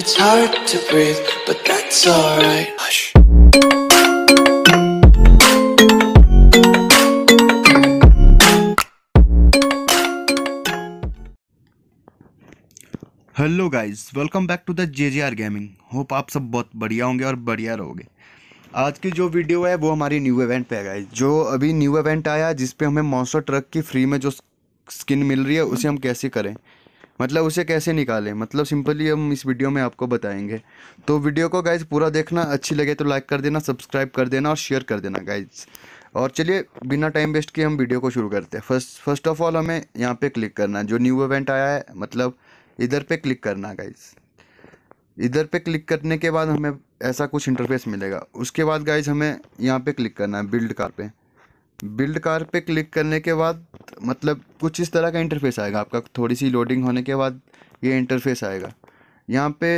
It's hard to breathe, but that's alright. Hush. Hello guys welcome back to the J J R gaming hope आप सब बहुत बढ़िया होंगे और बढ़िया रहोगे आज की जो वीडियो है वो हमारी न्यू इवेंट पे है गाइस जो अभी न्यू इवेंट आया जिसपे हमें मॉन्स्टर ट्रक की फ्री में जो स्किन मिल रही है उसे हम कैसे करें मतलब उसे कैसे निकालें मतलब सिंपली हम इस वीडियो में आपको बताएंगे तो वीडियो को गाइज पूरा देखना अच्छी लगे तो लाइक कर देना सब्सक्राइब कर देना और शेयर कर देना गाइज और चलिए बिना टाइम वेस्ट किए हम वीडियो को शुरू करते हैं फर्स्ट फर्स्ट ऑफ ऑल हमें यहाँ पे क्लिक करना है जो न्यू इवेंट आया है मतलब इधर पे क्लिक करना है गाइज इधर पे क्लिक करने के बाद हमें ऐसा कुछ इंटरफेस मिलेगा उसके बाद गाइज हमें यहाँ पे क्लिक करना है बिल्ड कार पे बिल्ड कार पे क्लिक करने के बाद मतलब कुछ इस तरह का इंटरफेस आएगा आपका थोड़ी सी लोडिंग होने के बाद ये इंटरफेस आएगा यहाँ पे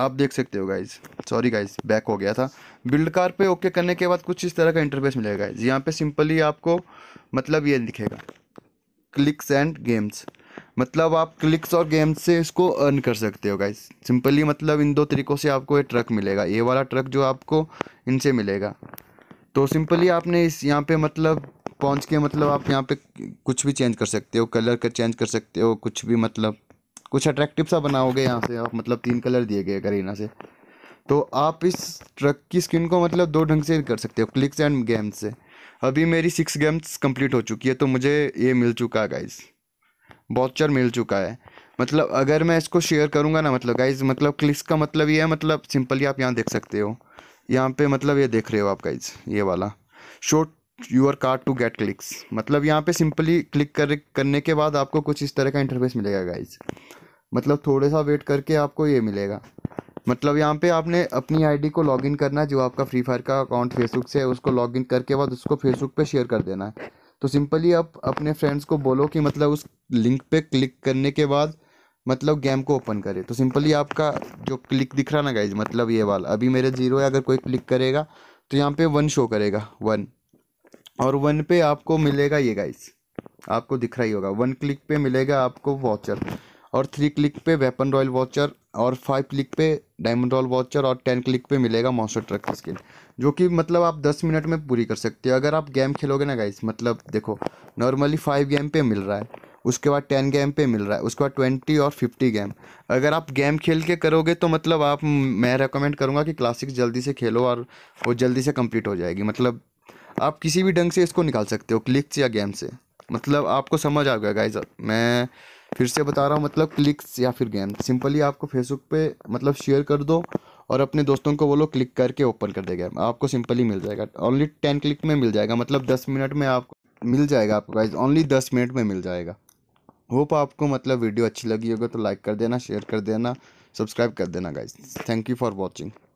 आप देख सकते हो गाइज सॉरी गाइज बैक हो गया था बिल्ड कार पे ओके करने के बाद कुछ इस तरह का इंटरफेस मिलेगा गाइज यहाँ पे सिंपली आपको मतलब ये दिखेगा क्लिक्स एंड गेम्स मतलब आप क्लिक्स और गेम्स से इसको अर्न कर सकते हो गाइज सिंपली मतलब इन दो तरीक़ों से आपको ये ट्रक मिलेगा ये वाला ट्रक जो आपको इनसे मिलेगा तो सिंपली आपने इस यहाँ पे मतलब पहुँच के मतलब आप यहाँ पे कुछ भी चेंज कर सकते हो कलर का चेंज कर सकते हो कुछ भी मतलब कुछ अट्रैक्टिव सा बनाओगे यहाँ से आप मतलब तीन कलर दिए गए करीना से तो आप इस ट्रक की स्किन को मतलब दो ढंग से कर सकते हो क्लिक्स एंड गेम्स से अभी मेरी सिक्स गेम्स कंप्लीट हो चुकी है तो मुझे ये मिल चुका है गाइज बॉचर मिल चुका है मतलब अगर मैं इसको शेयर करूँगा ना मतलब गाइज मतलब क्लिक्स का मतलब ये है मतलब सिंपली आप यहाँ देख सकते हो यहाँ पे मतलब ये देख रहे हो आप गाइज ये वाला short your card to get clicks मतलब यहाँ पे सिंपली क्लिक कर करने के बाद आपको कुछ इस तरह का इंटरफेस मिलेगा गाइज मतलब थोड़े सा वेट करके आपको ये मिलेगा मतलब यहाँ पे आपने अपनी आईडी को लॉगिन करना है जो आपका फ्री फायर का अकाउंट फेसबुक से है उसको लॉगिन करके बाद उसको फेसबुक पे शेयर कर देना है तो सिंपली आप अपने फ्रेंड्स को बोलो कि मतलब उस लिंक पे क्लिक करने के बाद मतलब गेम को ओपन करें तो सिंपली आपका जो क्लिक दिख रहा ना गाइज मतलब ये वाला अभी मेरे जीरो है अगर कोई क्लिक करेगा तो यहाँ पे वन शो करेगा वन और वन पे आपको मिलेगा ये गाइस आपको दिख रहा ही होगा वन क्लिक पे मिलेगा आपको वॉचर और थ्री क्लिक पे वेपन रॉयल वॉचर और फाइव क्लिक पे डायमंड रॉयल वॉचर और टेन क्लिक पे मिलेगा मॉन्स्टर ट्रक स्किन जो कि मतलब आप दस मिनट में पूरी कर सकते हो अगर आप गेम खेलोगे ना गाइस मतलब देखो नॉर्मली फाइव गेम पे मिल रहा है उसके बाद टेन गेम पे मिल रहा है उसके बाद ट्वेंटी और फिफ्टी गेम अगर आप गेम खेल के करोगे तो मतलब आप मैं रेकमेंड करूँगा कि क्लासिक्स जल्दी से खेलो और वो जल्दी से कम्प्लीट हो जाएगी मतलब आप किसी भी ढंग से इसको निकाल सकते हो क्लिक्स या गेम से मतलब आपको समझ आ गया गाइज मैं फिर से बता रहा हूँ मतलब क्लिक्स या फिर गेम सिंपली आपको फेसबुक पे मतलब शेयर कर दो और अपने दोस्तों को बोलो क्लिक करके ओपन कर देगा आपको सिंपली मिल जाएगा ओनली टेन क्लिक में मिल जाएगा मतलब दस मिनट में आपको मिल जाएगा आपको गाइज ओनली दस मिनट में मिल जाएगा होप आपको मतलब वीडियो अच्छी लगी होगी तो लाइक कर देना शेयर कर देना सब्सक्राइब कर देना guys thank you for watching